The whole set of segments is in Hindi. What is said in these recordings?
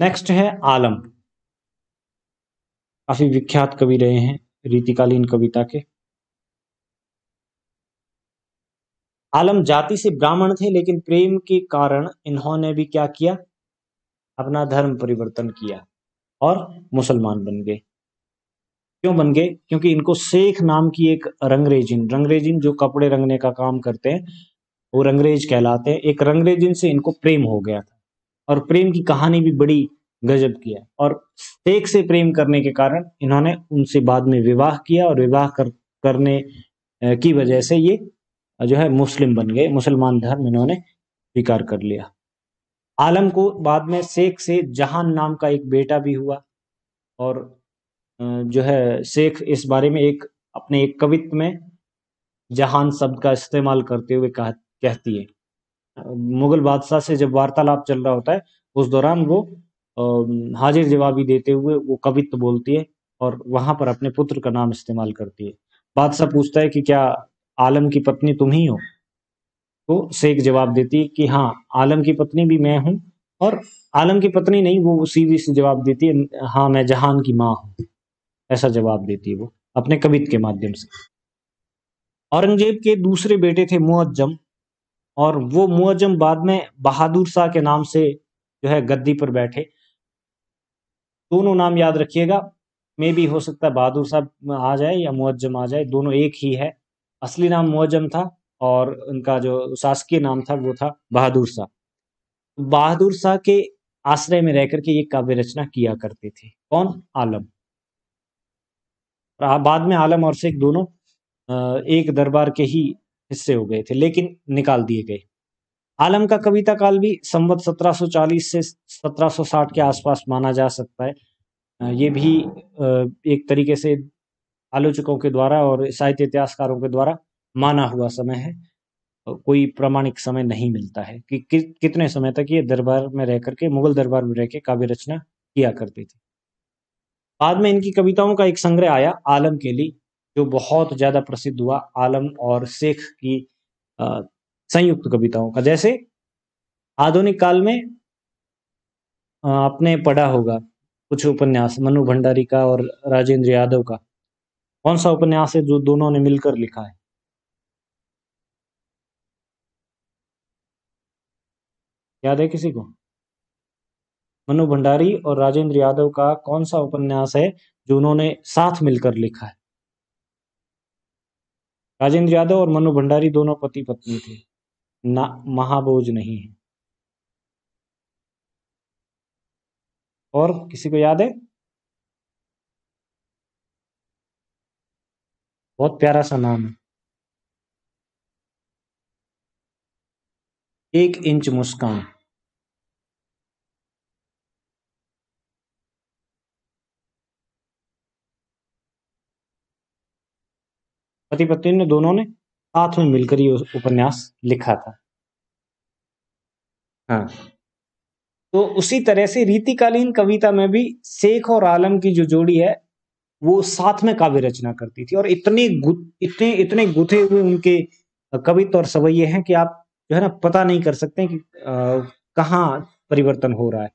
नेक्स्ट है आलम काफी विख्यात कवि रहे हैं रीतिकालीन कविता के आलम जाति से ब्राह्मण थे लेकिन प्रेम के कारण इन्होंने भी क्या किया अपना धर्म परिवर्तन किया और मुसलमान बन गए क्यों बन गए क्योंकि इनको शेख नाम की एक रंगरेजिन रंगरेजिन जो कपड़े रंगने का काम करते हैं वो रंगरेज कहलाते हैं एक रंगरेजिन से इनको प्रेम हो गया था और प्रेम की कहानी भी बड़ी गजब की है और शेख से प्रेम करने के कारण इन्होंने उनसे बाद में विवाह किया और विवाह कर, करने की वजह से ये जो है मुस्लिम बन गए मुसलमान धर्म इन्होंने स्वीकार कर लिया आलम को बाद में शेख से जहान नाम का एक बेटा भी हुआ और जो है शेख इस बारे में एक अपने एक कवित्व में जहान शब्द का इस्तेमाल करते हुए कहती है मुगल बादशाह से जब वार्तालाप चल रहा होता है उस दौरान वो हाजिर जवाबी देते हुए वो कवित्व बोलती है और वहां पर अपने पुत्र का नाम इस्तेमाल करती है बादशाह पूछता है कि क्या आलम की पत्नी तुम ही हो तो शेख जवाब देती है कि हाँ आलम की पत्नी भी मैं हूँ और आलम की पत्नी नहीं वो सीधी से जवाब देती है हाँ मैं जहान की माँ हूँ ऐसा जवाब देती है वो अपने कवित के माध्यम से औरंगजेब के दूसरे बेटे थे मुअज्जम और वो मुआजम बाद में बहादुर शाह के नाम से जो है गद्दी पर बैठे दोनों नाम याद रखिएगा मे भी हो सकता है बहादुर साहब आ जाए या मुआजम आ जाए दोनों एक ही है असली नाम मुआजम था और उनका जो शासकीय नाम था वो था बहादुर शाह बहादुर शाह के आश्रय में रह करके ये काव्य रचना किया करते थे कौन आलम बाद में आलम और शेख दोनों एक दरबार के ही हिस्से हो गए थे लेकिन निकाल दिए गए आलम का कविता काल भी संवत 1740 से 1760 के आसपास माना जा सकता है ये भी एक तरीके से आलोचकों के द्वारा और साहित्य इतिहासकारों के द्वारा माना हुआ समय है कोई प्रमाणिक समय नहीं मिलता है कि, कि कितने समय तक ये दरबार में रह करके मुगल दरबार में रह के काव्य रचना किया करती थी बाद में इनकी कविताओं का एक संग्रह आया आलम के लिए जो बहुत ज़्यादा प्रसिद्ध हुआ आलम और शेख की संयुक्त कविताओं का जैसे आधुनिक काल में आपने पढ़ा होगा कुछ उपन्यास मनु भंडारी का और राजेंद्र यादव का कौन सा उपन्यास है जो दोनों ने मिलकर लिखा है याद है किसी को मनु भंडारी और राजेंद्र यादव का कौन सा उपन्यास है जो उन्होंने साथ मिलकर लिखा है राजेंद्र यादव और मनु भंडारी दोनों पति पत्नी थे ना महाबोज नहीं है और किसी को याद है बहुत प्यारा सा नाम है एक इंच मुस्कान पति पत्नी ने दोनों ने साथ में मिलकर ये उपन्यास लिखा था हाँ तो उसी तरह से रीतिकालीन कविता में भी शेख और आलम की जो जोड़ी है वो साथ में काव्य रचना करती थी और इतने गु, इतने इतने गुथे हुए उनके कवित्व और सवैये हैं कि आप जो है ना पता नहीं कर सकते कि कहाँ परिवर्तन हो रहा है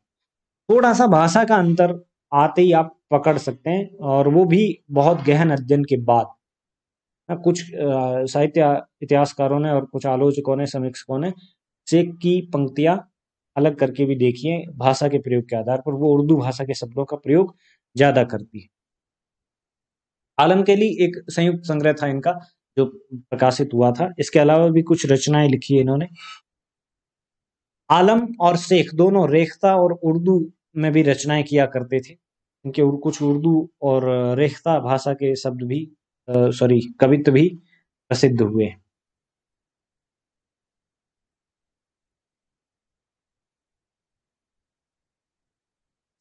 थोड़ा सा भाषा का अंतर आते ही आप पकड़ सकते हैं और वो भी बहुत गहन अध्ययन के बाद हाँ, कुछ साहित्य इतिहासकारों ने और कुछ आलोचकों ने समीक्षकों ने शेख की पंक्तियां अलग करके भी देखी है भाषा के प्रयोग के आधार पर वो उर्दू भाषा के शब्दों का प्रयोग ज्यादा करती है आलम के लिए एक संयुक्त संग्रह था इनका जो प्रकाशित हुआ था इसके अलावा भी कुछ रचनाएं लिखी है इन्होंने आलम और शेख दोनों रेखता और उर्दू में भी रचनाएं किया करते थे इनके कुछ उर्दू और रेखता भाषा के शब्द भी सॉरी कवित्व भी प्रसिद्ध हुए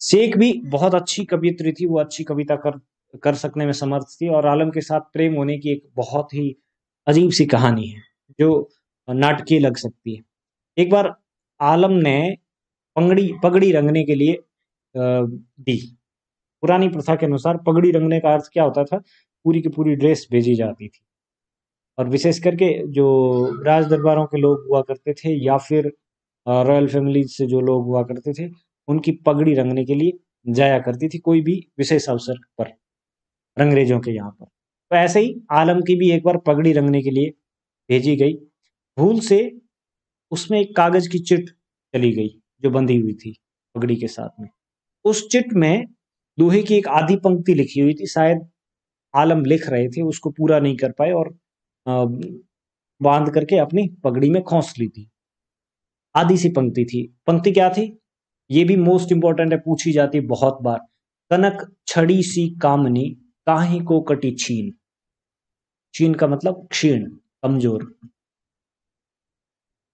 शेख भी बहुत अच्छी कवियत्री थी वो अच्छी कविता कर कर सकने में समर्थ थी और आलम के साथ प्रेम होने की एक बहुत ही अजीब सी कहानी है जो नाटकीय लग सकती है एक बार आलम ने पंगड़ी पगड़ी रंगने के लिए दी पुरानी प्रथा के अनुसार पगड़ी रंगने का अर्थ क्या होता था पूरी की पूरी ड्रेस भेजी जाती थी और विशेष करके जो राज दरबारों के लोग हुआ करते थे या फिर रॉयल फैमिली से जो लोग हुआ करते थे उनकी पगड़ी रंगने के लिए जाया करती थी कोई भी विशेष अवसर पर अंग्रेजों के यहाँ पर तो ऐसे ही आलम की भी एक बार पगड़ी रंगने के लिए भेजी गई भूल से उसमें एक कागज की चिट चली गई जो बंधी हुई थी पगड़ी के साथ में उस चिट में लोहे की एक आधी पंक्ति लिखी हुई थी शायद आलम लिख रहे थे उसको पूरा नहीं कर पाए और बांध करके अपनी पगड़ी में खोस ली थी आधी सी पंक्ति थी पंक्ति क्या थी ये भी मोस्ट इंपॉर्टेंट है पूछी जाती बहुत बार कनक छड़ी सी कामनी काही को कटी छीन छीन का मतलब क्षीण कमजोर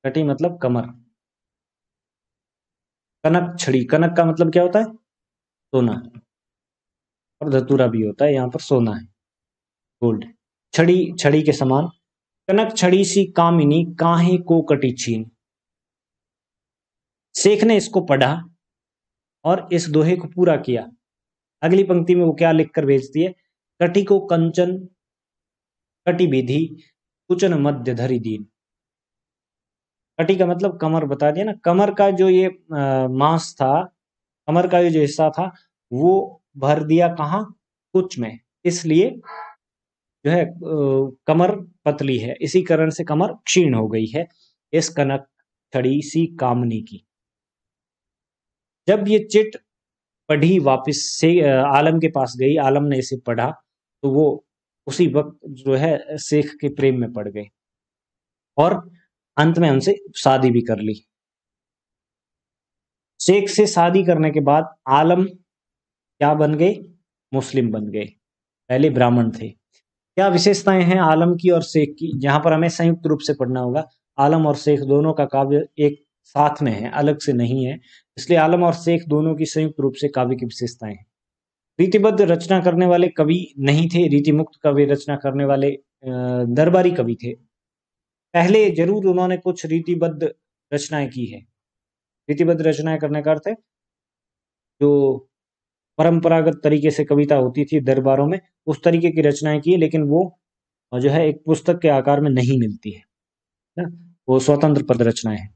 कटी मतलब कमर कनक छड़ी कनक का मतलब क्या होता है सोना और धतूरा भी होता है यहाँ पर सोना है गोल्ड छड़ी छड़ी के समान कनक छड़ी सी कामिनी काहे को कटी छीन शेख ने इसको पढ़ा और इस दोहे को पूरा किया अगली पंक्ति में वो क्या लिखकर भेजती है कटी को कंचन कटी विधि कुचन मध्य धरी दीन कटी का मतलब कमर बता दिया ना कमर का जो ये मांस था कमर का ये जो हिस्सा था वो भर दिया कहा कुछ में इसलिए जो है कमर पतली है इसी कारण से कमर क्षीण हो गई है इस कनक छड़ी सी कामनी की जब ये चिट पढ़ी वापस से आलम के पास गई आलम ने इसे पढ़ा तो वो उसी वक्त जो है शेख के प्रेम में पड़ गए और अंत में उनसे शादी भी कर ली शेख से शादी करने के बाद आलम क्या बन गए मुस्लिम बन गए पहले ब्राह्मण थे क्या विशेषताएं हैं आलम की और शेख की जहां पर हमें संयुक्त रूप से पढ़ना होगा आलम और शेख दोनों का काव्य एक साथ में है अलग से नहीं है इसलिए आलम और शेख दोनों की संयुक्त रूप से काव्य की विशेषताएं हैं रीतिबद्ध रचना करने वाले कवि नहीं थे रीतिमुक्त कवि रचना करने वाले दरबारी कवि थे पहले जरूर उन्होंने कुछ रीतिबद्ध रचनाएं की है रीतिबद्ध रचनाएं करने का अर्थ है जो परंपरागत तरीके से कविता होती थी दरबारों में उस तरीके की रचनाएं की लेकिन वो जो है एक पुस्तक के आकार में नहीं मिलती है वो स्वतंत्र पद रचनाएं हैं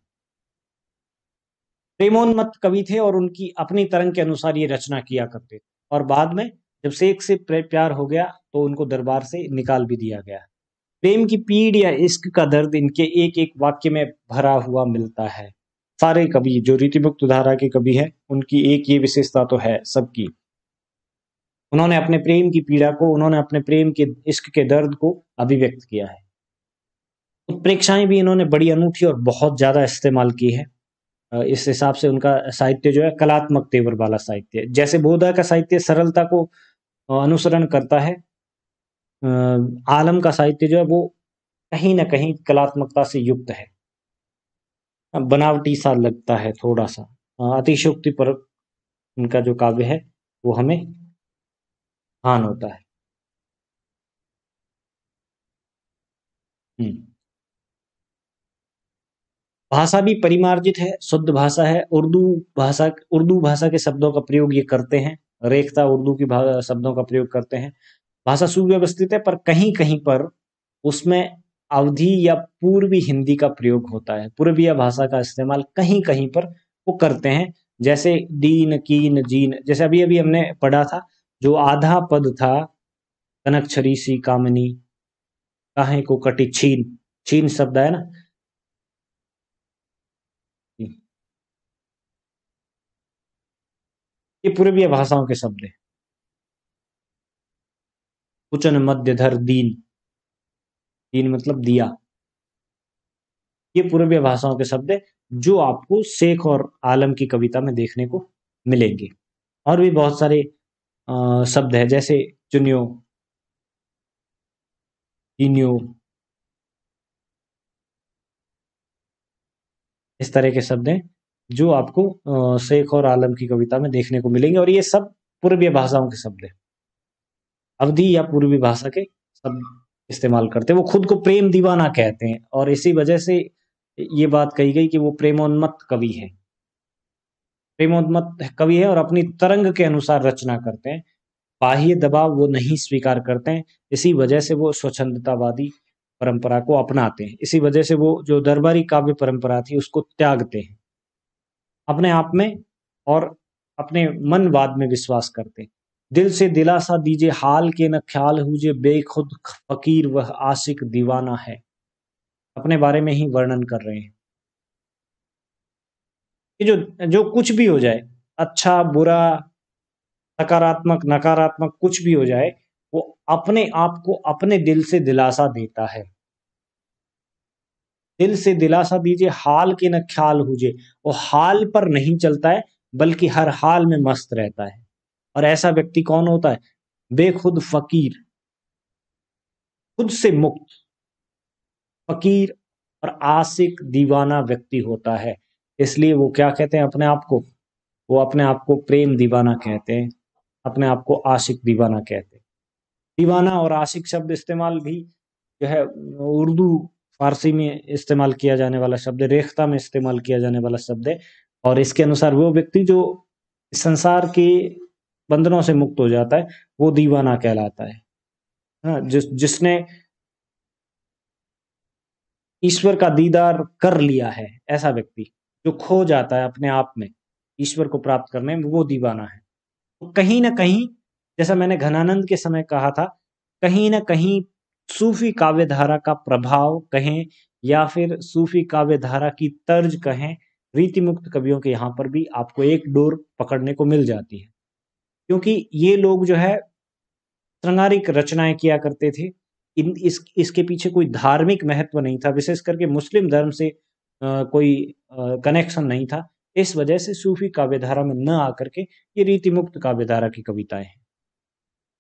प्रेमोन्मत कवि थे और उनकी अपनी तरंग के अनुसार ये रचना किया करते और बाद में जब शेख से प्यार हो गया तो उनको दरबार से निकाल भी दिया गया प्रेम की पीड़ या इश्क का दर्द इनके एक एक वाक्य में भरा हुआ मिलता है सारे कवि जो रीतिमुक्त धारा के कवि हैं उनकी एक ये विशेषता तो है सबकी उन्होंने अपने प्रेम की पीड़ा को उन्होंने अपने प्रेम के इश्क के दर्द को अभिव्यक्त किया है उत्प्रेक्षाएं भी इन्होंने बड़ी अनूठी और बहुत ज्यादा इस्तेमाल की है इस हिसाब से उनका साहित्य जो है कलात्मक तेवर वाला साहित्य जैसे बोधा का साहित्य सरलता को अनुसरण करता है आलम का साहित्य जो है वो कहीं ना कहीं कलात्मकता से युक्त है बनावटी सा लगता है थोड़ा सा अतिशोक्ति पर उनका जो काव्य है वो हमें हान होता है हम्म। भाषा भी परिमार्जित है शुद्ध भाषा है उर्दू भाषा उर्दू भाषा के शब्दों का प्रयोग ये करते हैं रेखता उर्दू की शब्दों का प्रयोग करते हैं भाषा सुव्यवस्थित है पर कहीं कहीं पर उसमें अवधि या पूर्वी हिंदी का प्रयोग होता है पूर्वीय भाषा का इस्तेमाल कहीं कहीं पर वो करते हैं जैसे दीन कीन जीन जैसे अभी अभी हमने पढ़ा था जो आधा पद था कनक छरी सी कामनी काहे को कटी छीन छीन शब्द है ना हम्म। ये पूर्वीय भाषाओं के शब्द हैं कुचन मध्यधर दीन दीन मतलब दिया ये पूर्वीय भाषाओं के शब्द है जो आपको शेख और आलम की कविता में देखने को मिलेंगे और भी बहुत सारे आ, शब्द है जैसे चुनियो इनियो इस तरह के शब्द हैं जो आपको शेख और आलम की कविता में देखने को मिलेंगे और ये सब पूर्वीय भाषाओं के शब्द हैं अवधि या पूर्वी भाषा के शब्द इस्तेमाल करते हैं वो खुद को प्रेम दीवाना कहते हैं और इसी वजह से ये बात कही गई कि वो प्रेमोन्मत कवि है प्रेमोन्मत कवि है और अपनी तरंग के अनुसार रचना करते हैं बाह्य दबाव वो नहीं स्वीकार करते हैं इसी वजह से वो स्वच्छंदतावादी परंपरा को अपनाते हैं इसी वजह से वो जो दरबारी काव्य परंपरा थी उसको त्यागते हैं अपने आप में और अपने मनवाद में विश्वास करते हैं दिल से दिलासा दीजिए हाल के न ख्याल हुजे बेखुद फकीर वह आशिक दीवाना है अपने बारे में ही वर्णन कर रहे हैं कि जो जो कुछ भी हो जाए अच्छा बुरा सकारात्मक नकारात्मक कुछ भी हो जाए वो अपने आप को अपने दिल से दिलासा देता है दिल से दिलासा दीजिए हाल के न ख्याल हुजे वो हाल पर नहीं चलता है बल्कि हर हाल में मस्त रहता है और ऐसा व्यक्ति कौन होता है बेखुद फकीर खुद से मुक्त फकीर और आशिक दीवाना व्यक्ति होता है इसलिए वो क्या कहते हैं अपने आप को वो अपने आप को प्रेम दीवाना कहते हैं अपने आप को आशिक दीवाना कहते हैं दीवाना और आशिक शब्द इस्तेमाल भी जो है उर्दू फारसी में इस्तेमाल किया जाने वाला शब्द है में इस्तेमाल किया जाने वाला शब्द है और इसके अनुसार वो व्यक्ति जो संसार के बंधनों से मुक्त हो जाता है वो दीवाना कहलाता है ना हाँ, जिस जिसने ईश्वर का दीदार कर लिया है ऐसा व्यक्ति जो खो जाता है अपने आप में ईश्वर को प्राप्त करने में वो दीवाना है तो कहीं ना कहीं जैसा मैंने घनानंद के समय कहा था कहीं ना कहीं सूफी काव्य धारा का प्रभाव कहें या फिर सूफी काव्य धारा की तर्ज कहें रीतिमुक्त कवियों के यहाँ पर भी आपको एक डोर पकड़ने को मिल जाती है क्योंकि ये लोग जो है त्रंगारिक रचनाएं किया करते थे इन इस इसके पीछे कोई धार्मिक महत्व नहीं था विशेष करके मुस्लिम धर्म से आ, कोई कनेक्शन नहीं था इस वजह से सूफी काव्यधारा में न आकर के ये रीति मुक्त काव्यधारा की कविताएं हैं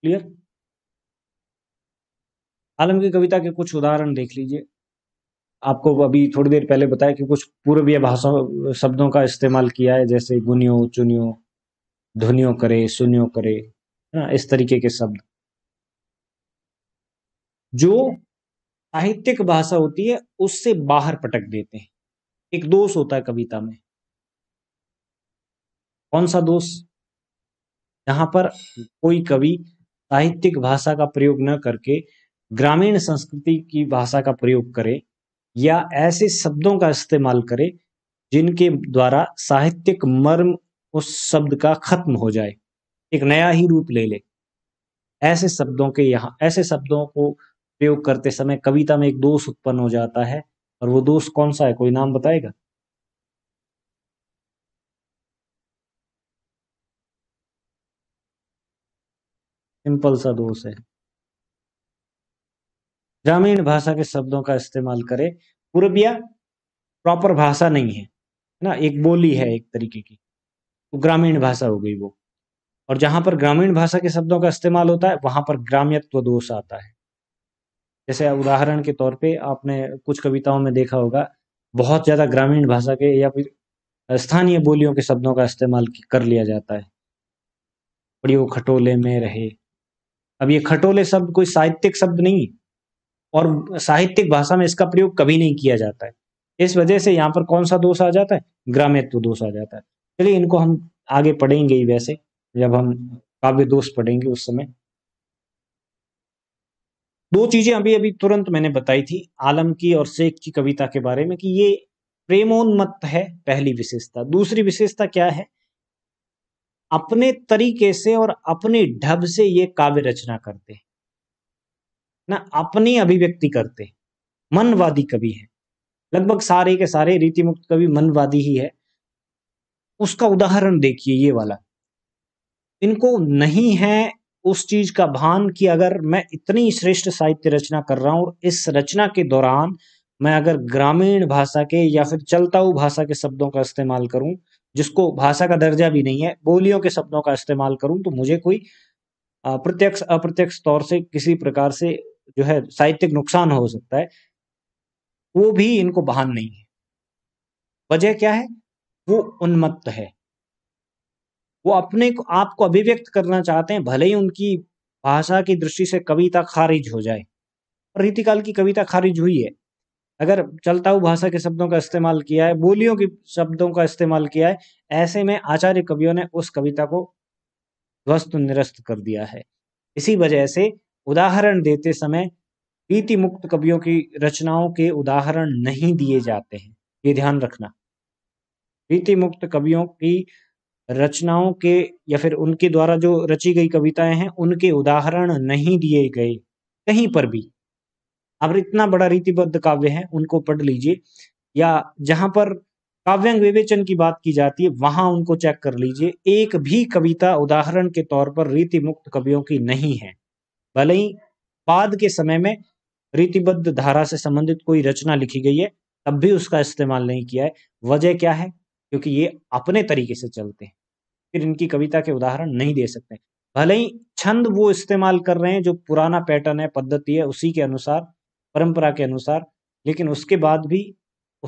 क्लियर आलम की कविता के कुछ उदाहरण देख लीजिए आपको अभी थोड़ी देर पहले बताया कि कुछ पूर्वीय भाषा शब्दों का इस्तेमाल किया है जैसे गुनियो चुनियो ध्वनियों करे सुनियों करे है ना इस तरीके के शब्द जो साहित्यिक भाषा होती है उससे बाहर पटक देते हैं एक दोष होता है कविता में कौन सा दोष जहां पर कोई कवि साहित्यिक भाषा का प्रयोग न करके ग्रामीण संस्कृति की भाषा का प्रयोग करे या ऐसे शब्दों का इस्तेमाल करे जिनके द्वारा साहित्यिक मर्म उस शब्द का खत्म हो जाए एक नया ही रूप ले ले ऐसे शब्दों के यहाँ ऐसे शब्दों को प्रयोग करते समय कविता में एक दोष उत्पन्न हो जाता है और वो दोष कौन सा है कोई नाम बताएगा सिंपल सा दोष है ग्रामीण भाषा के शब्दों का इस्तेमाल करें पूर्विया प्रॉपर भाषा नहीं है ना एक बोली है एक तरीके की ग्रामीण भाषा हो गई वो और जहां पर ग्रामीण भाषा के शब्दों का इस्तेमाल होता है वहां पर ग्राम्यत्व दोष आता है जैसे उदाहरण के तौर पे आपने कुछ कविताओं में देखा होगा बहुत ज्यादा ग्रामीण भाषा के या फिर स्थानीय बोलियों के शब्दों का इस्तेमाल कर लिया जाता है वो खटोले में रहे अब ये खटोले शब्द कोई साहित्यिक शब्द नहीं और साहित्यिक भाषा में इसका प्रयोग कभी नहीं किया जाता है इस वजह से यहाँ पर कौन सा दोष आ जाता है ग्राम्यत्व दोष आ जाता है चलिए इनको हम आगे पढ़ेंगे ही वैसे जब हम काव्य दोष पढ़ेंगे उस समय दो चीजें अभी अभी तुरंत मैंने बताई थी आलम की और शेख की कविता के बारे में कि ये प्रेमोन्मत्त है पहली विशेषता दूसरी विशेषता क्या है अपने तरीके से और अपने ढब से ये काव्य रचना करते हैं ना अपनी अभिव्यक्ति करते हैं मनवादी कवि है लगभग सारे के सारे रीतिमुक्त कवि मनवादी ही है उसका उदाहरण देखिए ये वाला इनको नहीं है उस चीज का भान कि अगर मैं इतनी श्रेष्ठ साहित्य रचना कर रहा हूं और इस रचना के दौरान मैं अगर ग्रामीण भाषा के या फिर हुआ भाषा के शब्दों का इस्तेमाल करूं जिसको भाषा का दर्जा भी नहीं है बोलियों के शब्दों का इस्तेमाल करूं तो मुझे कोई प्रत्यक्ष अप्रत्यक्ष तौर से किसी प्रकार से जो है साहित्यिक नुकसान हो सकता है वो भी इनको बहान नहीं है वजह क्या है वो उन्मत्त है वो अपने को आप को अभिव्यक्त करना चाहते हैं भले ही उनकी भाषा की दृष्टि से कविता खारिज हो जाए रीतिकाल की कविता खारिज हुई है अगर चलता हुआ भाषा के शब्दों का इस्तेमाल किया है बोलियों के शब्दों का इस्तेमाल किया है ऐसे में आचार्य कवियों ने उस कविता को ध्वस्त निरस्त कर दिया है इसी वजह से उदाहरण देते समय रीति मुक्त कवियों की रचनाओं के उदाहरण नहीं दिए जाते हैं ये ध्यान रखना रीति मुक्त कवियों की रचनाओं के या फिर उनके द्वारा जो रची गई कविताएं हैं उनके उदाहरण नहीं दिए गए कहीं पर भी अब इतना बड़ा रीतिबद्ध काव्य है उनको पढ़ लीजिए या जहां पर काव्यंग विवेचन की बात की जाती है वहां उनको चेक कर लीजिए एक भी कविता उदाहरण के तौर पर रीति मुक्त कवियों की नहीं है भले ही बाद के समय में रीतिबद्ध धारा से संबंधित कोई रचना लिखी गई है तब भी उसका इस्तेमाल नहीं किया है वजह क्या है क्योंकि ये अपने तरीके से चलते हैं फिर इनकी कविता के उदाहरण नहीं दे सकते भले ही छंद वो इस्तेमाल कर रहे हैं जो पुराना पैटर्न है पद्धति है उसी के अनुसार परंपरा के अनुसार लेकिन उसके बाद भी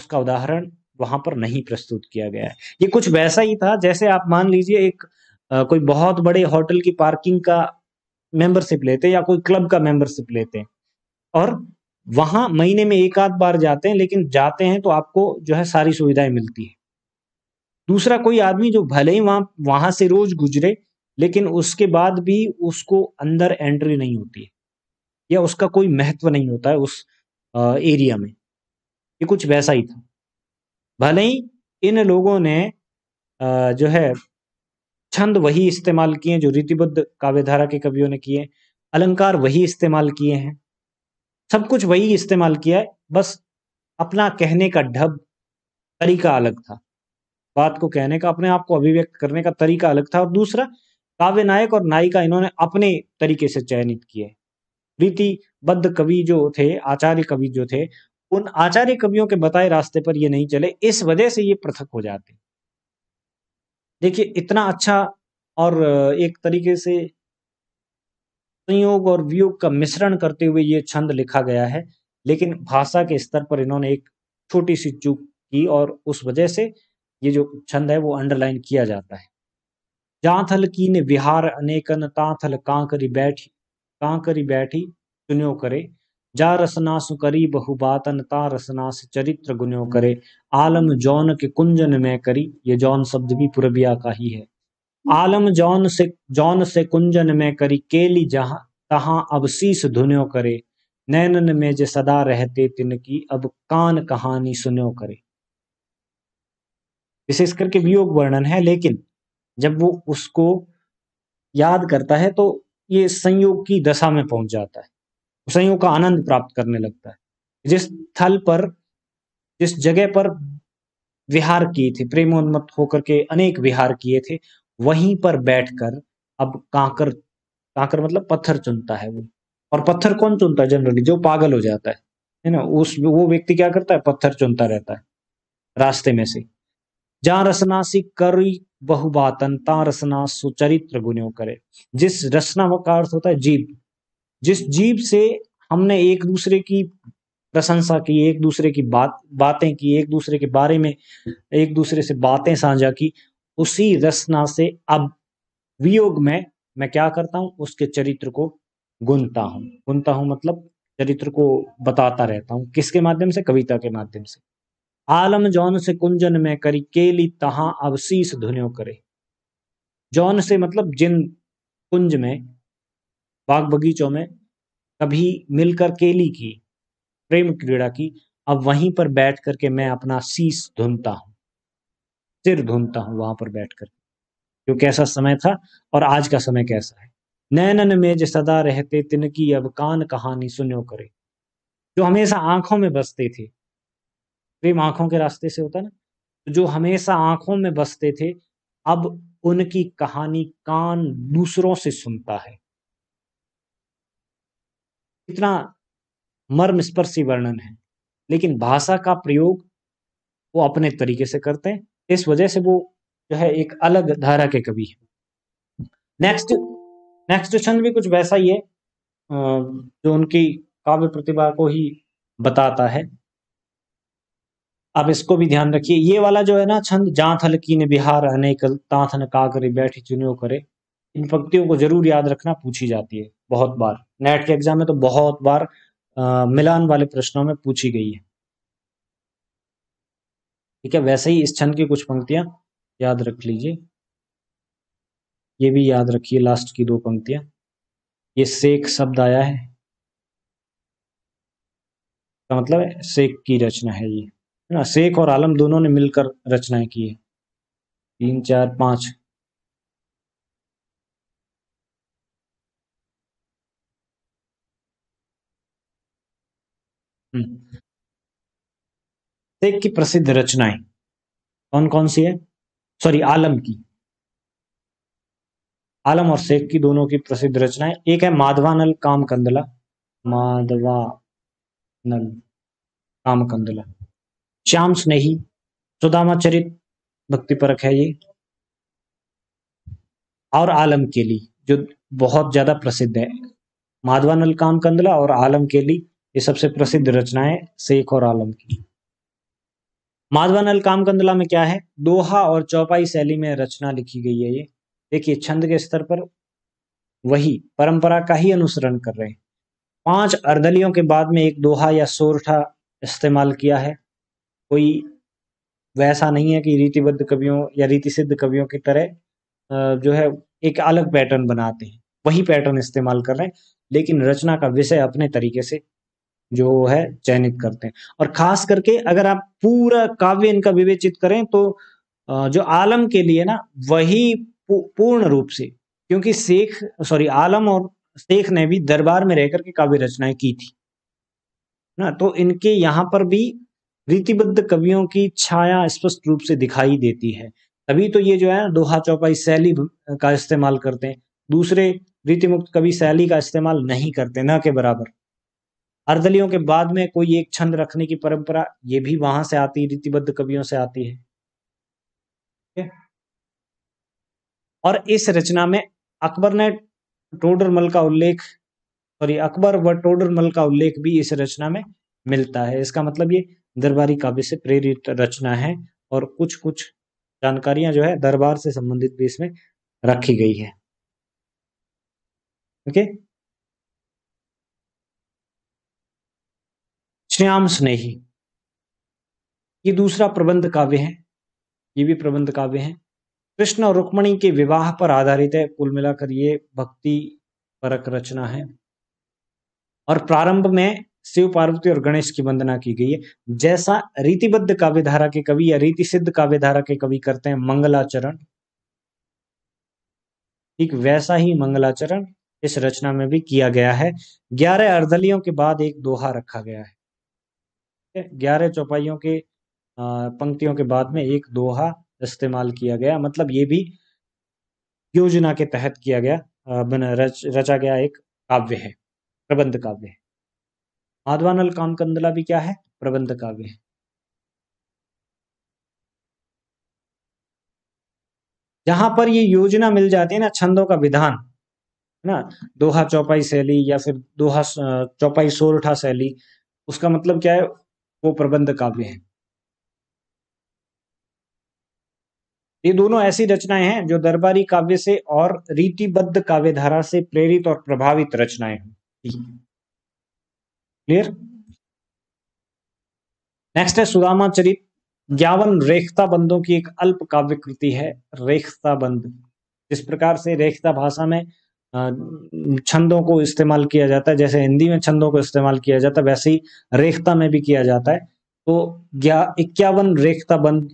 उसका उदाहरण वहां पर नहीं प्रस्तुत किया गया है ये कुछ वैसा ही था जैसे आप मान लीजिए एक आ, कोई बहुत बड़े होटल की पार्किंग का मेंबरशिप लेते हैं या कोई क्लब का मेंबरशिप लेते हैं और वहां महीने में एक आध बार जाते हैं लेकिन जाते हैं तो आपको जो है सारी सुविधाएं मिलती है दूसरा कोई आदमी जो भले ही वहां वहां से रोज गुजरे लेकिन उसके बाद भी उसको अंदर एंट्री नहीं होती है या उसका कोई महत्व नहीं होता है उस एरिया में ये कुछ वैसा ही था भले ही इन लोगों ने जो है छंद वही इस्तेमाल किए जो रीतिबद्ध काव्यधारा के कवियों ने किए अलंकार वही इस्तेमाल किए हैं सब कुछ वही इस्तेमाल किया है बस अपना कहने का ढब तरीका अलग था बात को कहने का अपने आप को अभिव्यक्त करने का तरीका अलग था और दूसरा काव्य नायक और नायिका इन्होंने अपने तरीके से चयनित किए रीतिबद्ध कवि जो थे आचार्य कवि जो थे उन आचार्य कवियों के बताए रास्ते पर ये नहीं चले इस वजह से ये पृथक हो जाते देखिए इतना अच्छा और एक तरीके से संयोग और वियोग का मिश्रण करते हुए ये छंद लिखा गया है लेकिन भाषा के स्तर पर इन्होंने एक छोटी सी चूक की और उस वजह से ये जो छंद है वो अंडरलाइन किया जाता है जाथल ने विहार अनेकन ताथल कांकरी बैठी कांकरी बैठी चुन्यो करे जा रसनासु करी बहुबातन ता रसनास चरित्र गुन्यो करे आलम जौन के कुंजन में करी ये जौन शब्द भी पुरबिया का ही है आलम जौन से जौन से कुंजन में करी केली जहां तहां अब शीस धुन्यो करे नैनन में जे सदा रहते तिनकी अब कान कहानी सुन्यो करे विशेष करके वियोग वर्णन है लेकिन जब वो उसको याद करता है तो ये संयोग की दशा में पहुंच जाता है संयोग का आनंद प्राप्त करने लगता है जिस स्थल पर जिस जगह पर विहार किए थे प्रेमोन्मत होकर के अनेक विहार किए थे वहीं पर बैठकर अब कांकर कांकर मतलब पत्थर चुनता है वो और पत्थर कौन चुनता है जनरली जो पागल हो जाता है है ना उस वो व्यक्ति क्या करता है पत्थर चुनता रहता है रास्ते में से जहाँ रसनासी करी बहुबातन ता रसना सुचरित्र गुण्यो करे जिस रसना का अर्थ होता है जीव जिस जीव से हमने एक दूसरे की प्रशंसा की एक दूसरे की बात बातें की एक दूसरे के बारे में एक दूसरे से बातें साझा की उसी रसना से अब वियोग में मैं क्या करता हूं उसके चरित्र को गुनता हूं गुनता हूँ मतलब चरित्र को बताता रहता हूं किसके माध्यम से कविता के माध्यम से आलम जौन से कुंजन में करी केली तहा अवशीष धुन्यो करे जौन से मतलब जिन कुंज में बाग बगीचों में कभी मिलकर केली की प्रेम क्रीड़ा की अब वहीं पर बैठ करके मैं अपना शीस धुनता हूं सिर धुनता हूं वहां पर बैठ कर क्योंकि ऐसा समय था और आज का समय कैसा है नैनन में जो सदा रहते तिनकी अब कान कहानी सुनो करे जो हमेशा आंखों में बसते थे प्रेम आंखों के रास्ते से होता है ना जो हमेशा आंखों में बसते थे अब उनकी कहानी कान दूसरों से सुनता है इतना मर्म स्पर्शी वर्णन है लेकिन भाषा का प्रयोग वो अपने तरीके से करते हैं इस वजह से वो जो है एक अलग धारा के कवि है नेक्स्ट नेक्स्ट छंद भी कुछ वैसा ही है जो उनकी काव्य प्रतिभा को ही बताता है आप इसको भी ध्यान रखिए ये वाला जो है ना छंद जहाँ थल की ने बिहार अनेक तांथ न का करे बैठी चुनियो करे इन पंक्तियों को जरूर याद रखना पूछी जाती है बहुत बार नेट के एग्जाम में तो बहुत बार आ, मिलान वाले प्रश्नों में पूछी गई है ठीक है वैसे ही इस छंद की कुछ पंक्तियां याद रख लीजिए ये भी याद रखिए लास्ट की दो पंक्तियां ये शेख शब्द आया है का मतलब है की रचना है ये ना शेख और आलम दोनों ने मिलकर रचनाएं की है तीन चार पांच हम्म। शेख की प्रसिद्ध रचनाएं कौन कौन सी है सॉरी आलम की आलम और शेख की दोनों की प्रसिद्ध रचनाएं एक है माधवानल कामकंदला माधवानल कामकंदला श्याम स्नेही सुदामा चरित भक्ति परक है ये और आलम केली जो बहुत ज्यादा प्रसिद्ध है माधवा नलकाम कंदला और आलम केली ये सबसे प्रसिद्ध रचनाएं शेख और आलम की माधवा नलकाम कंदला में क्या है दोहा और चौपाई शैली में रचना लिखी गई है ये देखिए छंद के स्तर पर वही परंपरा का ही अनुसरण कर रहे हैं पांच अर्दलियों के बाद में एक दोहा या सोरठा इस्तेमाल किया है कोई वैसा नहीं है कि रीतिबद्ध कवियों या रीति सिद्ध कवियों की तरह जो है एक अलग पैटर्न बनाते हैं वही पैटर्न इस्तेमाल कर रहे हैं लेकिन रचना का विषय अपने तरीके से जो है चयनित करते हैं और खास करके अगर आप पूरा काव्य इनका विवेचित करें तो जो आलम के लिए ना वही पूर्ण रूप से क्योंकि शेख सॉरी आलम और शेख ने भी दरबार में रह करके काव्य रचनाएं की थी ना तो इनके यहाँ पर भी रीतिबद्ध कवियों की छाया स्पष्ट रूप से दिखाई देती है तभी तो ये जो है दोहा चौपाई शैली का इस्तेमाल करते हैं दूसरे रीतिमुक्त कवि शैली का इस्तेमाल नहीं करते न के बराबर अर्दलियों के बाद में कोई एक छंद रखने की परंपरा ये भी वहां से आती रीतिबद्ध कवियों से आती है और इस रचना में अकबर ने टोडरमल का उल्लेख सॉरी अकबर व टोडरमल का उल्लेख भी इस रचना में मिलता है इसका मतलब ये दरबारी काव्य से प्रेरित रचना है और कुछ कुछ जानकारियां जो है दरबार से संबंधित भी इसमें रखी गई है ओके श्याम स्नेही ये दूसरा प्रबंध काव्य है ये भी प्रबंध काव्य है कृष्ण और रुक्मणी के विवाह पर आधारित है कुल मिलाकर ये भक्ति परक रचना है और प्रारंभ में शिव पार्वती और गणेश की वंदना की गई है जैसा रीतिबद्ध काव्य धारा के कवि या रीति सिद्ध काव्य धारा के कवि करते हैं मंगलाचरण ठीक वैसा ही मंगलाचरण इस रचना में भी किया गया है ग्यारह अर्दलियों के बाद एक दोहा रखा गया है ग्यारह चौपाइयों के पंक्तियों के बाद में एक दोहा इस्तेमाल किया गया मतलब ये भी योजना के तहत किया गया रच रचा गया एक काव्य है प्रबंध काव्य है माधवानल कामकंदला भी क्या है प्रबंध काव्य है जहां पर ये योजना मिल जाती है ना छंदों का विधान है ना दोहा चौपाई शैली या फिर दोहा चौपाई सोरठा शैली उसका मतलब क्या है वो प्रबंध काव्य है ये दोनों ऐसी रचनाएं हैं जो दरबारी काव्य से और रीतिबद्ध काव्य धारा से प्रेरित और प्रभावित रचनाएं हैं क्लियर नेक्स्ट है सुदामा चरित ज्ञावन रेखता बंदों की एक अल्प काव्य कृति है रेखता बंद जिस प्रकार से रेखता भाषा में छंदों को इस्तेमाल किया जाता है जैसे हिंदी में छंदों को इस्तेमाल किया जाता है वैसे ही रेखता में भी किया जाता है तो इक्यावन रेखता बंद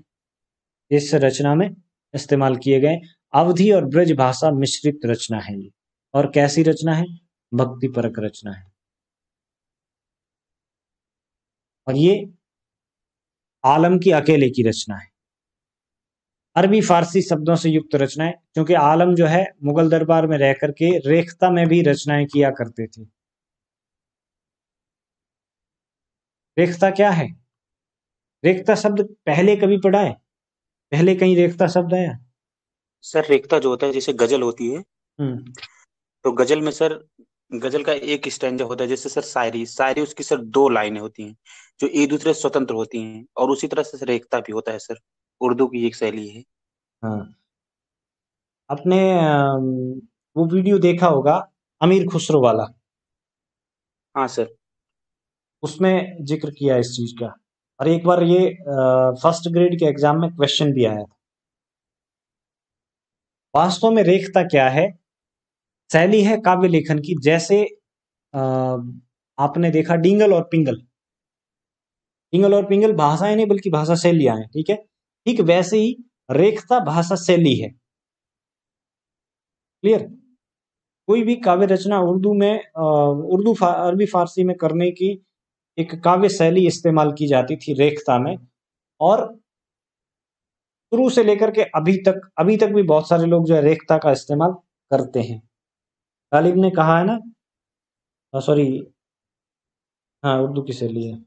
इस रचना में इस्तेमाल किए गए अवधि और ब्रज भाषा मिश्रित रचना है ये और कैसी रचना है भक्ति परक रचना है और ये आलम की अकेले की रचना है अरबी फारसी शब्दों से युक्त रचनाएं क्योंकि आलम जो है मुगल दरबार में रह करके रेखता में भी रचनाएं किया करते थे रेखता क्या है रेखता शब्द पहले कभी पढ़ा है पहले कहीं रेखता शब्द आया सर रेखता जो होता है जैसे गजल होती है हम्म। तो गजल में सर गजल का एक स्टैंजा होता है जैसे सर शायरी शायरी उसकी सर दो लाइनें होती हैं जो एक दूसरे से स्वतंत्र होती हैं और उसी तरह से सर एकता भी होता है सर उर्दू की एक शैली है हाँ आपने वो वीडियो देखा होगा अमीर खुसरो वाला हाँ सर उसमें जिक्र किया इस चीज का और एक बार ये फर्स्ट ग्रेड के एग्जाम में क्वेश्चन भी आया था वास्तव में रेखता क्या है शैली है काव्य लेखन की जैसे आपने देखा डिंगल और पिंगल डिंगल और पिंगल भाषाएं नहीं बल्कि भाषा शैलियां हैं ठीक है ठीक वैसे ही रेखता भाषा शैली है क्लियर कोई भी काव्य रचना उर्दू में उर्दू फा, अरबी फारसी में करने की एक काव्य शैली इस्तेमाल की जाती थी रेखता में और शुरू से लेकर के अभी तक अभी तक भी बहुत सारे लोग जो है रेखता का इस्तेमाल करते हैं गालिब ने कहा है ना सॉरी हाँ, हाँ उर्दू की शैली है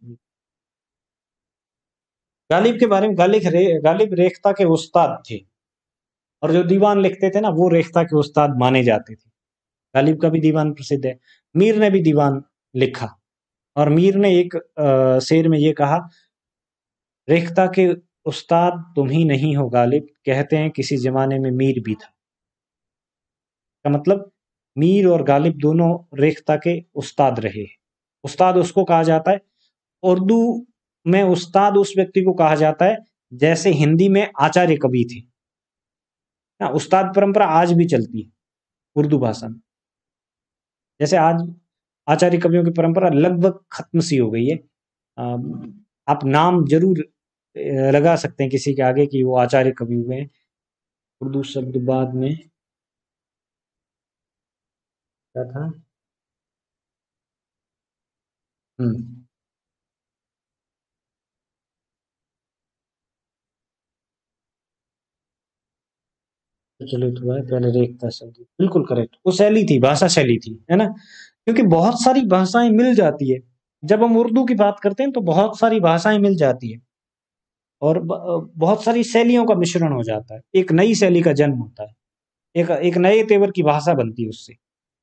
गालिब के बारे में गालिब रे, गालिब रेख्ता के उस्ताद थे और जो दीवान लिखते थे ना वो रेख्ता के उस्ताद माने जाते थे गालिब का भी दीवान प्रसिद्ध है मीर ने भी दीवान लिखा और मीर ने एक आ, शेर में ये कहा रेखता के उस्ताद तुम ही नहीं हो गालिब कहते हैं किसी जमाने में मीर भी था का मतलब मीर और गालिब दोनों रेखता के उस्ताद रहे उस्ताद उसको कहा जाता है उर्दू में उस्ताद उस व्यक्ति को कहा जाता है जैसे हिंदी में आचार्य कवि थे ना हाँ, उस्ताद परंपरा आज भी चलती है उर्दू भाषा में जैसे आज आचार्य कवियों की परंपरा लगभग खत्म सी हो गई है आप नाम जरूर लगा सकते हैं किसी के आगे कि वो आचार्य कवि हुए हैं उर्दू शब्द बाद में क्या था हम्म प्रचलित हुआ है पहले रेखता शब्द बिल्कुल करेक्ट वो शैली थी भाषा शैली थी है ना क्योंकि बहुत सारी भाषाएं मिल जाती है जब हम उर्दू की बात करते हैं तो बहुत सारी भाषाएं मिल जाती है और बहुत सारी शैलियों का मिश्रण हो जाता है एक नई शैली का जन्म होता है एक एक नए तेवर की भाषा बनती है उससे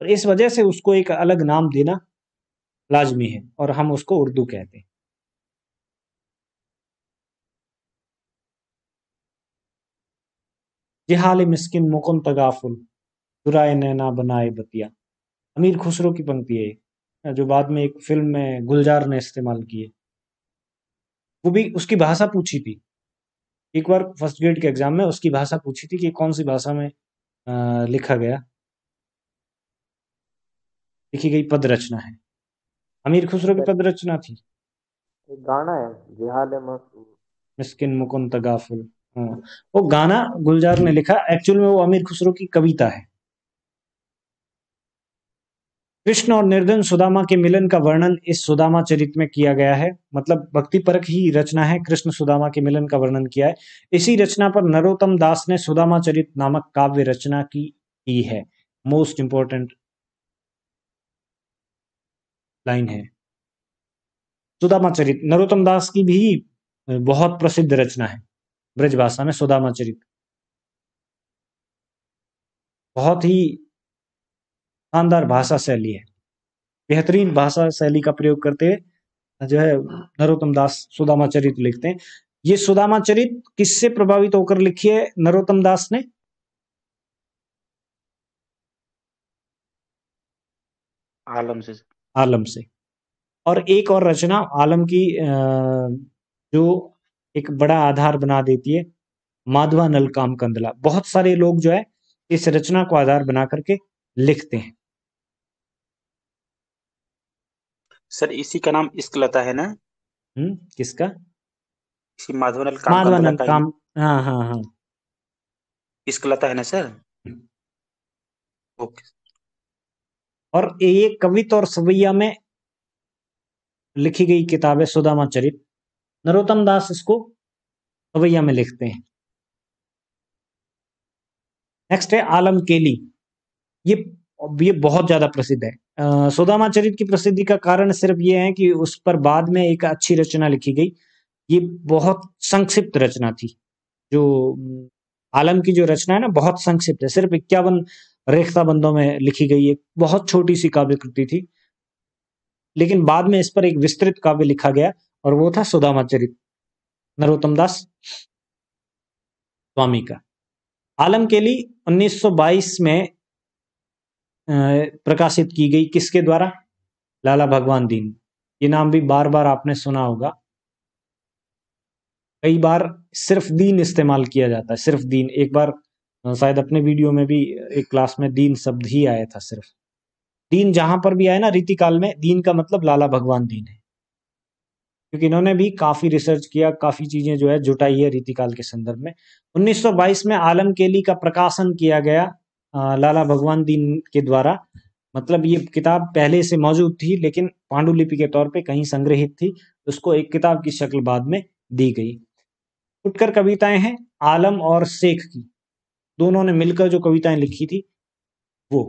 और इस वजह से उसको एक अलग नाम देना लाजमी है और हम उसको उर्दू कहते हैं जिहाल मिस्किन मुकुम तगाफुल दुराए नैना बनाए बतिया अमीर खुसरो की पंक्ति है जो बाद में एक फिल्म में गुलजार ने इस्तेमाल किए वो भी उसकी भाषा पूछी थी एक बार फर्स्ट ग्रेड के एग्जाम में उसकी भाषा पूछी थी कि कौन सी भाषा में लिखा गया लिखी गई पद रचना है अमीर खुसरो की पद रचना थी एक गाना है जिहाल मिस्किन गाफिल हाँ। वो गाना गुलजार ने लिखा एक्चुअल में वो अमीर खुसरो की कविता है कृष्ण और निर्धन सुदामा के मिलन का वर्णन इस सुदामा चरित में किया गया है मतलब भक्ति परक ही रचना है कृष्ण सुदामा के मिलन का वर्णन किया है इसी रचना पर नरोत्तम दास ने सुदामा चरित नामक काव्य रचना की, की है मोस्ट इंपॉर्टेंट लाइन है सुदामा चरित नरोत्तम दास की भी बहुत प्रसिद्ध रचना है ब्रज भाषा में चरित बहुत ही शानदार भाषा शैली है बेहतरीन भाषा शैली का प्रयोग करते जो है नरोत्तम दास सुदामा चरित लिखते हैं ये सुदामाचरित किससे प्रभावित होकर लिखी है नरोत्तम दास ने आलम से आलम से और एक और रचना आलम की जो एक बड़ा आधार बना देती है माधवा नलकाम कंदला बहुत सारे लोग जो है इस रचना को आधार बना करके लिखते हैं सर इसी का नाम इस्कलता है ना हम्म किसका माधवनल काम नल काम हाँ हाँ हाँ इस्कलता है ना सर ओके और ये कवित और सवैया में लिखी गई किताब है सुदामा चरित नरोत्तम दास इसको सवैया में लिखते हैं नेक्स्ट है आलम केली ये ये बहुत ज्यादा प्रसिद्ध है सुदामा चरित की प्रसिद्धि का कारण सिर्फ ये है कि उस पर बाद में एक अच्छी रचना लिखी गई ये बहुत संक्षिप्त रचना थी जो आलम की जो रचना है ना बहुत संक्षिप्त है सिर्फ इक्यावन रेखता बंदों में लिखी गई एक बहुत छोटी सी काव्य कृति थी लेकिन बाद में इस पर एक विस्तृत काव्य लिखा गया और वो था सुदामा चरित नरोत्तम दास स्वामी का आलम केली 1922 में प्रकाशित की गई किसके द्वारा लाला भगवान दीन ये नाम भी बार बार आपने सुना होगा कई बार सिर्फ दीन इस्तेमाल किया जाता है सिर्फ दीन एक बार शायद अपने वीडियो में भी एक क्लास में दीन शब्द ही आया था सिर्फ दीन जहां पर भी आया ना रीति काल में दीन का मतलब लाला भगवान दीन है क्योंकि इन्होंने भी काफी रिसर्च किया काफी चीजें जो है जुटाई है रीति काल के संदर्भ में 1922 में आलम केली का प्रकाशन किया गया लाला भगवान दीन के द्वारा मतलब ये किताब पहले से मौजूद थी लेकिन पांडुलिपि के तौर पे कहीं संग्रहित थी उसको एक किताब की शक्ल बाद में दी गई फुटकर कविताएं हैं आलम और शेख की दोनों ने मिलकर जो कविताएं लिखी थी वो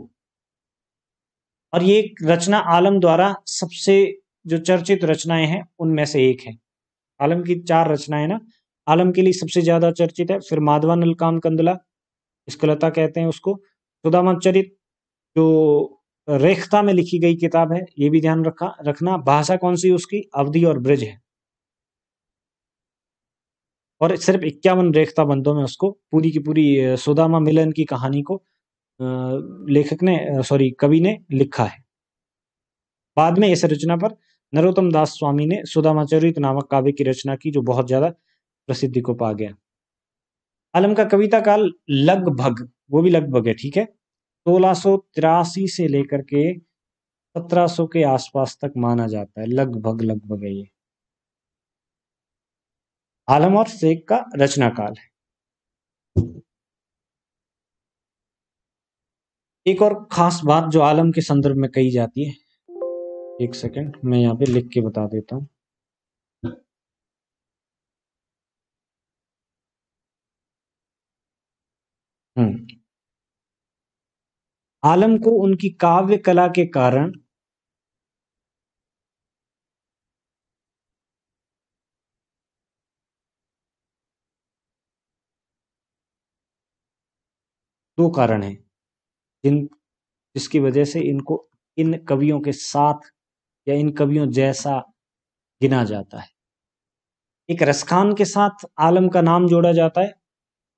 और ये रचना आलम द्वारा सबसे जो चर्चित रचनाएं हैं उनमें से एक है आलम की चार रचनाएं ना आलम के लिए सबसे ज्यादा चर्चित है फिर माधवा नलकाम कंदला लता कहते हैं उसको सुदामा चरित जो रेखता में लिखी गई किताब है ये भी ध्यान रखा रखना भाषा कौन सी उसकी अवधि और ब्रज है और सिर्फ इक्यावन रेखता बंदों में उसको पूरी की पूरी सुदामा मिलन की कहानी को लेखक ने सॉरी कवि ने लिखा है बाद में इस रचना पर नरोत्तम दास स्वामी ने सुदामाचरित नामक काव्य की रचना की जो बहुत ज्यादा प्रसिद्धि को पा गया आलम का कविता काल लगभग वो भी लगभग है ठीक है सोलह से लेकर के सत्रह के आसपास तक माना जाता है लगभग लगभग है ये आलम और शेख का रचना काल है एक और खास बात जो आलम के संदर्भ में कही जाती है एक सेकंड मैं यहाँ पे लिख के बता देता हूं हम्म। आलम को उनकी काव्य कला के कारण दो कारण हैं जिन जिसकी वजह से इनको इन कवियों के साथ या इन कवियों जैसा गिना जाता है एक रसखान के साथ आलम का नाम जोड़ा जाता है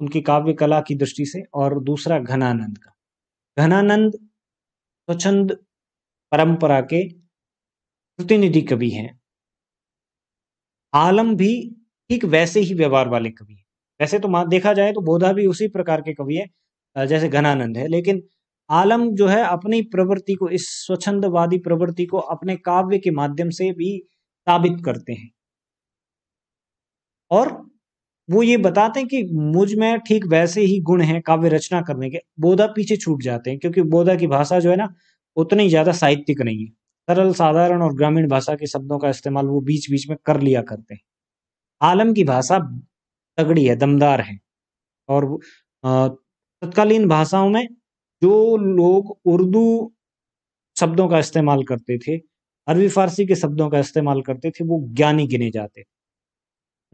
उनकी काव्य कला की दृष्टि से और दूसरा घनानंद का घनानंद स्वच्छंद परंपरा के प्रतिनिधि कवि हैं आलम भी ठीक वैसे ही व्यवहार वाले कवि हैं वैसे तो देखा जाए तो बोधा भी उसी प्रकार के कवि है जैसे घनानंद है लेकिन आलम जो है अपनी प्रवृत्ति को इस स्वच्छंदवादी प्रवृत्ति को अपने काव्य के माध्यम से भी साबित करते हैं और वो ये बताते हैं कि मुझ में ठीक वैसे ही गुण हैं काव्य रचना करने के बोधा पीछे छूट जाते हैं क्योंकि बोधा की भाषा जो है ना उतनी ज्यादा साहित्यिक नहीं है सरल साधारण और ग्रामीण भाषा के शब्दों का इस्तेमाल वो बीच बीच में कर लिया करते हैं आलम की भाषा तगड़ी है दमदार है और तत्कालीन भाषाओं में जो लोग उर्दू शब्दों का इस्तेमाल करते थे अरबी फारसी के शब्दों का इस्तेमाल करते थे वो ज्ञानी गिने जाते थे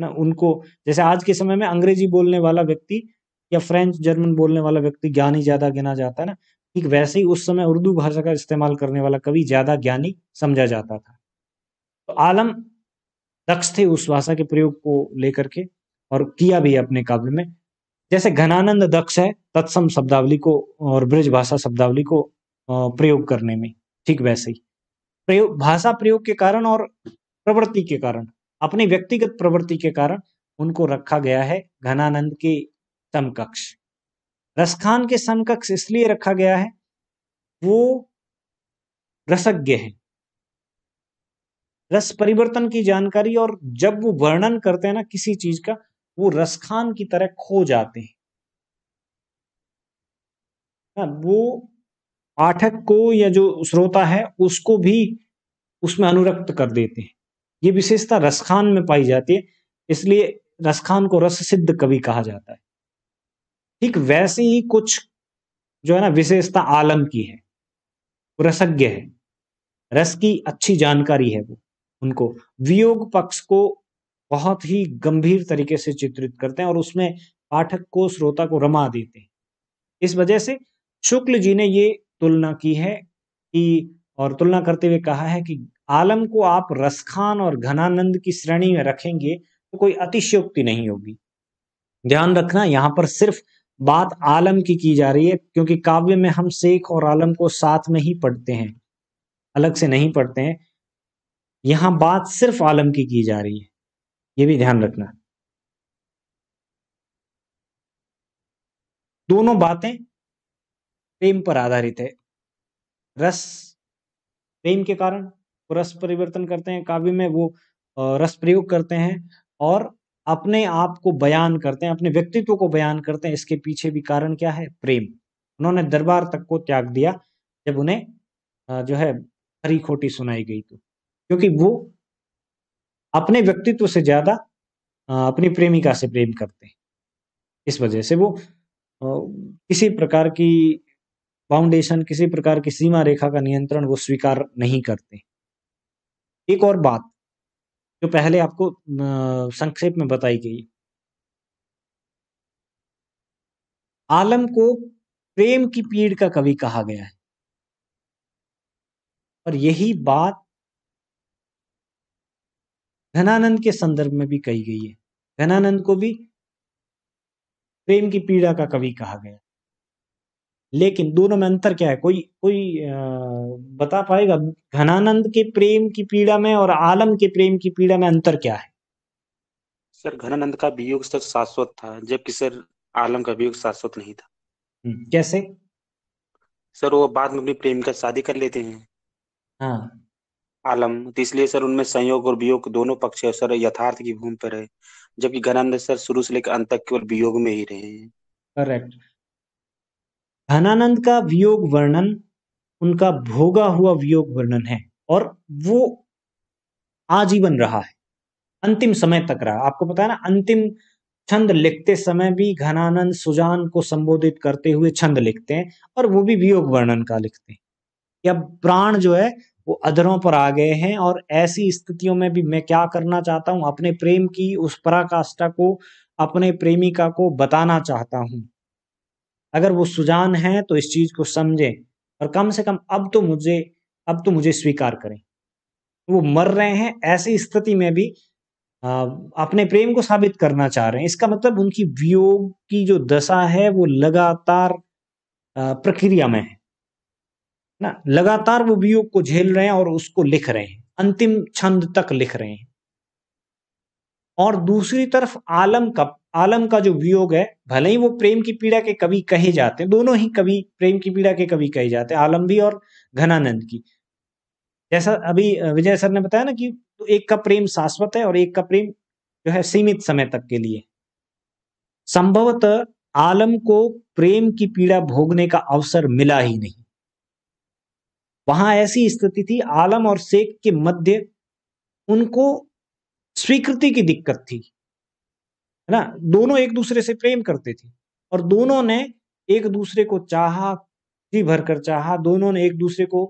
ना उनको जैसे आज के समय में अंग्रेजी बोलने वाला व्यक्ति या फ्रेंच जर्मन बोलने वाला व्यक्ति ज्ञानी ज्यादा गिना जाता है ना ठीक वैसे ही उस समय उर्दू भाषा का इस्तेमाल करने वाला कवि ज्यादा ज्ञानी समझा जाता था तो आलम दक्ष थे उस भाषा के प्रयोग को लेकर के और किया भी अपने काव्य में जैसे घनानंद दक्ष है तत्सम शब्दावली को और ब्रज भाषा शब्दावली को प्रयोग करने में ठीक वैसे ही प्रयोग भाषा प्रयोग के कारण और प्रवृत्ति के कारण अपनी व्यक्तिगत प्रवृत्ति के कारण उनको रखा गया है घनानंद के समकक्ष रसखान के समकक्ष इसलिए रखा गया है वो रसज्ञ है रस परिवर्तन की जानकारी और जब वो वर्णन करते हैं ना किसी चीज का वो रसखान की तरह खो जाते हैं हाँ, वो पाठक को या जो श्रोता है उसको भी उसमें अनुरक्त कर देते हैं ये विशेषता रसखान में पाई जाती है इसलिए रसखान को रस सिद्ध कवि कहा जाता है ठीक वैसे ही कुछ जो है ना विशेषता आलम की है रसज्ञ है रस की अच्छी जानकारी है वो उनको वियोग पक्ष को बहुत ही गंभीर तरीके से चित्रित करते हैं और उसमें पाठक को श्रोता को रमा देते हैं इस वजह से शुक्ल जी ने ये तुलना की है कि और तुलना करते हुए कहा है कि आलम को आप रसखान और घनानंद की श्रेणी में रखेंगे तो कोई अतिशयोक्ति नहीं होगी ध्यान रखना यहाँ पर सिर्फ बात आलम की की जा रही है क्योंकि काव्य में हम शेख और आलम को साथ में ही पढ़ते हैं अलग से नहीं पढ़ते हैं यहाँ बात सिर्फ आलम की की जा रही है ये भी ध्यान रखना दोनों बातें प्रेम पर आधारित है रस प्रेम के कारण रस परिवर्तन करते हैं काव्य में वो रस प्रयोग करते हैं और अपने आप को बयान करते हैं अपने व्यक्तित्व को बयान करते हैं इसके पीछे भी कारण क्या है प्रेम उन्होंने दरबार तक को त्याग दिया जब उन्हें जो है हरी खोटी सुनाई गई तो क्योंकि वो अपने व्यक्तित्व से ज्यादा अपनी प्रेमिका से प्रेम करते हैं इस वजह से वो किसी प्रकार की फाउंडेशन किसी प्रकार की सीमा रेखा का नियंत्रण वो स्वीकार नहीं करते एक और बात जो पहले आपको संक्षेप में बताई गई आलम को प्रेम की पीड़ का कवि कहा गया है और यही बात घनानंद के संदर्भ में भी कही गई है घनानंद को भी प्रेम की पीड़ा का कवि कहा गया लेकिन दोनों में अंतर क्या है कोई कोई आ, बता पाएगा घनानंद के प्रेम की पीड़ा में और आलम के प्रेम की पीड़ा में अंतर क्या है सर घनानंद का वियोग सर शाश्वत था जबकि सर आलम का वियोग शाश्वत नहीं था हम्म, कैसे सर वो बाद में अपनी प्रेम का शादी कर लेते हैं हाँ आलम तो इसलिए सर उनमें संयोग और वियोग दोनों पक्ष है सर यथार्थ की भूमि पर है जबकि घनानंद सर शुरू से लेकर अंत तक केवल वियोग में ही रहे हैं करेक्ट घनानंद का वियोग वर्णन उनका भोगा हुआ वियोग वर्णन है और वो आजीवन रहा है अंतिम समय तक रहा आपको पता है ना अंतिम छंद लिखते समय भी घनानंद सुजान को संबोधित करते हुए छंद लिखते हैं और वो भी वियोग वर्णन का लिखते हैं या प्राण जो है वो अधरों पर आ गए हैं और ऐसी स्थितियों में भी मैं क्या करना चाहता हूँ अपने प्रेम की उस पराकाष्ठा को अपने प्रेमिका को बताना चाहता हूँ अगर वो सुजान है तो इस चीज़ को समझें और कम से कम अब तो मुझे अब तो मुझे स्वीकार करें वो मर रहे हैं ऐसी स्थिति में भी आ, अपने प्रेम को साबित करना चाह रहे हैं इसका मतलब उनकी वियोग की जो दशा है वो लगातार प्रक्रिया में है ना लगातार वो वियोग को झेल रहे हैं और उसको लिख रहे हैं अंतिम छंद तक लिख रहे हैं और दूसरी तरफ आलम का आलम का जो वियोग है भले ही वो प्रेम की पीड़ा के कवि कहे जाते हैं दोनों ही कवि प्रेम की पीड़ा के कवि कहे जाते हैं आलम भी और घनानंद की जैसा अभी विजय सर ने बताया ना कि तो एक का प्रेम शाश्वत है और एक का प्रेम जो है सीमित समय तक के लिए संभवतः आलम को प्रेम की पीड़ा भोगने का अवसर मिला ही नहीं वहां ऐसी स्थिति थी आलम और शेख के मध्य उनको स्वीकृति की दिक्कत थी है ना दोनों एक दूसरे से प्रेम करते थे और दोनों ने एक दूसरे को चाहा जी भर कर चाहा दोनों ने एक दूसरे को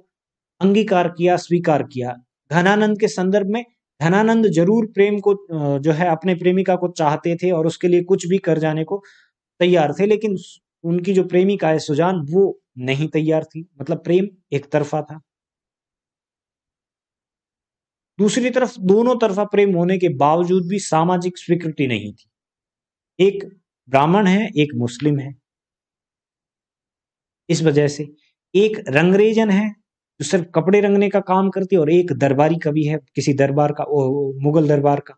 अंगीकार किया स्वीकार किया घनानंद के संदर्भ में घनानंद जरूर प्रेम को जो है अपने प्रेमिका को चाहते थे और उसके लिए कुछ भी कर जाने को तैयार थे लेकिन उनकी जो प्रेमिका है सुजान वो नहीं तैयार थी मतलब प्रेम एक तरफा था दूसरी तरफ दोनों तरफा प्रेम होने के बावजूद भी सामाजिक स्वीकृति नहीं थी एक ब्राह्मण है एक मुस्लिम है इस वजह से एक रंगरेजन है जो सिर्फ कपड़े रंगने का काम करती है और एक दरबारी कवि है किसी दरबार का ओ, मुगल दरबार का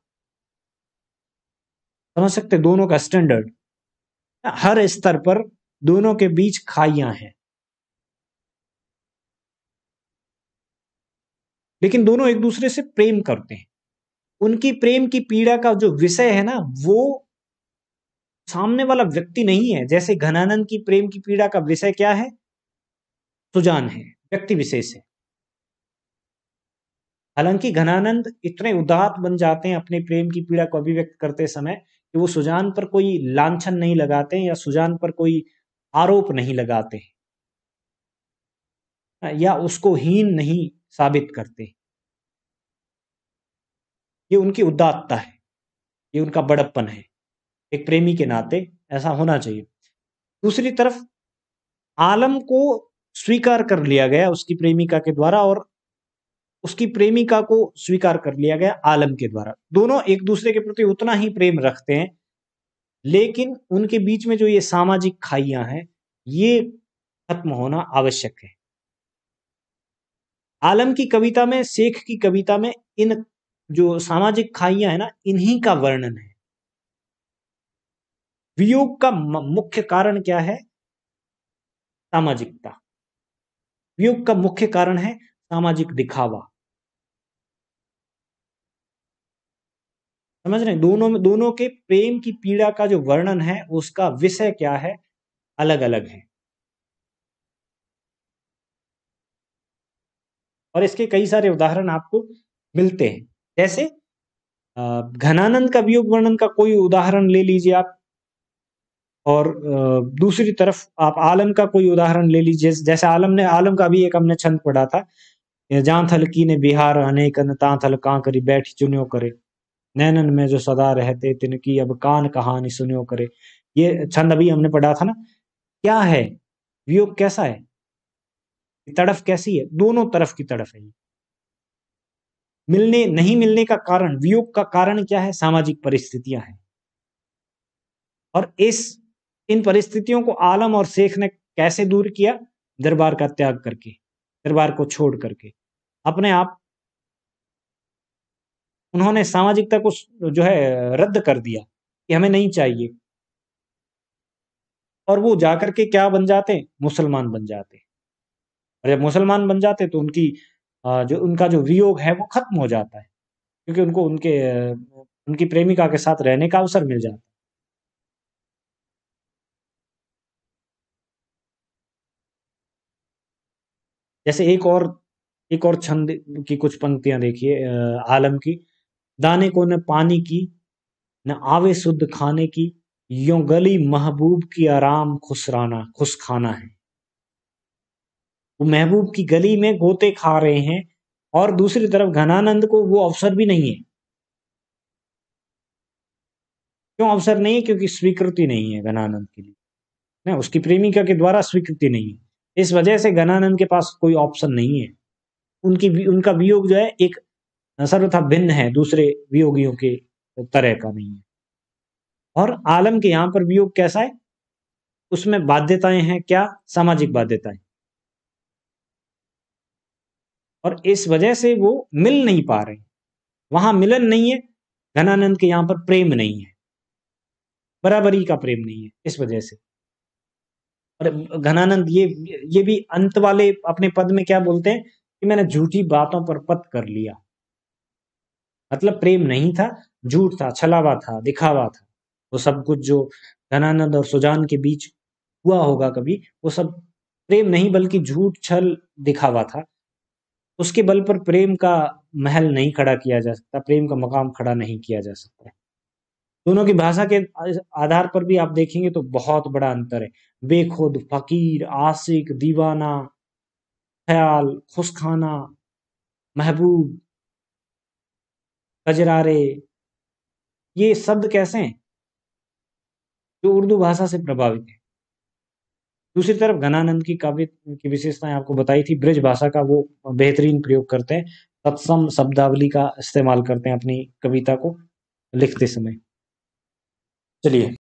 समझ सकते दोनों का स्टैंडर्ड हर स्तर पर दोनों के बीच खाइयां हैं लेकिन दोनों एक दूसरे से प्रेम करते हैं उनकी प्रेम की पीड़ा का जो विषय है ना वो सामने वाला व्यक्ति नहीं है जैसे घनानंद की प्रेम की पीड़ा का विषय क्या है सुजान है व्यक्ति विशेष है हालांकि घनानंद इतने उदात बन जाते हैं अपने प्रेम की पीड़ा को अभिव्यक्त करते समय कि वो सुजान पर कोई लांछन नहीं लगाते या सुजान पर कोई आरोप नहीं लगाते या उसको हीन नहीं साबित करते हैं ये उनकी उदात्तता है ये उनका बड़प्पन है एक प्रेमी के नाते ऐसा होना चाहिए दूसरी तरफ आलम को स्वीकार कर लिया गया उसकी प्रेमिका के द्वारा और उसकी प्रेमिका को स्वीकार कर लिया गया आलम के द्वारा दोनों एक दूसरे के प्रति उतना ही प्रेम रखते हैं लेकिन उनके बीच में जो ये सामाजिक खाइयां हैं ये खत्म होना आवश्यक है आलम की कविता में शेख की कविता में इन जो सामाजिक खाइयां है ना इन्हीं का वर्णन है वियोग का मुख्य कारण क्या है सामाजिकता वियोग का मुख्य कारण है सामाजिक दिखावा समझ रहे दोनों में दोनों के प्रेम की पीड़ा का जो वर्णन है उसका विषय क्या है अलग अलग है और इसके कई सारे उदाहरण आपको मिलते हैं जैसे घनानंद का वियोग वर्णन का कोई उदाहरण ले लीजिए आप और दूसरी तरफ आप आलम का कोई उदाहरण ले लीजिए जैसे आलम ने आलम का भी एक हमने छंद पढ़ा था जहां थल की ने बिहार अनेक ता थल कां करी बैठ चुन्यो करे नैनन में जो सदा रहते तिनकी अब कान कहानी सुनियो करे ये छंद अभी हमने पढ़ा था ना क्या है वियोग कैसा है तड़फ कैसी है दोनों तरफ की तड़फ है मिलने नहीं मिलने का कारण वियोग का कारण क्या है सामाजिक परिस्थितियां हैं और इस इन परिस्थितियों को आलम और शेख ने कैसे दूर किया दरबार का त्याग करके दरबार को छोड़ करके अपने आप उन्होंने सामाजिकता को जो है रद्द कर दिया कि हमें नहीं चाहिए और वो जाकर के क्या बन जाते मुसलमान बन जाते और जब मुसलमान बन जाते तो उनकी जो उनका जो वियोग है वो खत्म हो जाता है क्योंकि उनको उनके उनकी प्रेमिका के साथ रहने का अवसर मिल जाता है जैसे एक और एक और छंद की कुछ पंक्तियां देखिए आलम की दाने को न पानी की न आवे शुद्ध खाने की यो गली महबूब की आराम खुसराना खुश खाना है वो महबूब की गली में गोते खा रहे हैं और दूसरी तरफ घनानंद को वो अवसर भी नहीं है क्यों अवसर नहीं है क्योंकि स्वीकृति नहीं है घनानंद के लिए ना उसकी प्रेमिका के द्वारा स्वीकृति नहीं है इस वजह से घनानंद के पास कोई ऑप्शन नहीं है उनकी उनका वियोग जो है एक सर्वथा भिन्न है दूसरे वियोगियों के तरह का नहीं है और आलम के यहाँ पर वियोग कैसा है उसमें बाध्यताएं हैं क्या सामाजिक बाध्यताएं और इस वजह से वो मिल नहीं पा रहे वहां मिलन नहीं है घनानंद के यहाँ पर प्रेम नहीं है बराबरी का प्रेम नहीं है इस वजह से और घनानंद ये ये भी अंत वाले अपने पद में क्या बोलते हैं कि मैंने झूठी बातों पर पत कर लिया मतलब प्रेम नहीं था झूठ था छलावा था दिखावा था वो सब कुछ जो घनानंद और सुजान के बीच हुआ होगा कभी वो सब प्रेम नहीं बल्कि झूठ छल दिखावा था उसके बल पर प्रेम का महल नहीं खड़ा किया जा सकता प्रेम का मकाम खड़ा नहीं किया जा सकता है दोनों की भाषा के आधार पर भी आप देखेंगे तो बहुत बड़ा अंतर है बेखुद फकीर आशिक दीवाना ख्याल खुशखाना महबूब कजरारे ये शब्द कैसे हैं जो उर्दू भाषा से प्रभावित है दूसरी तरफ घनानंद की काव्य की विशेषताएं आपको बताई थी ब्रज भाषा का वो बेहतरीन प्रयोग करते हैं तत्सम शब्दावली का इस्तेमाल करते हैं अपनी कविता को लिखते समय चलिए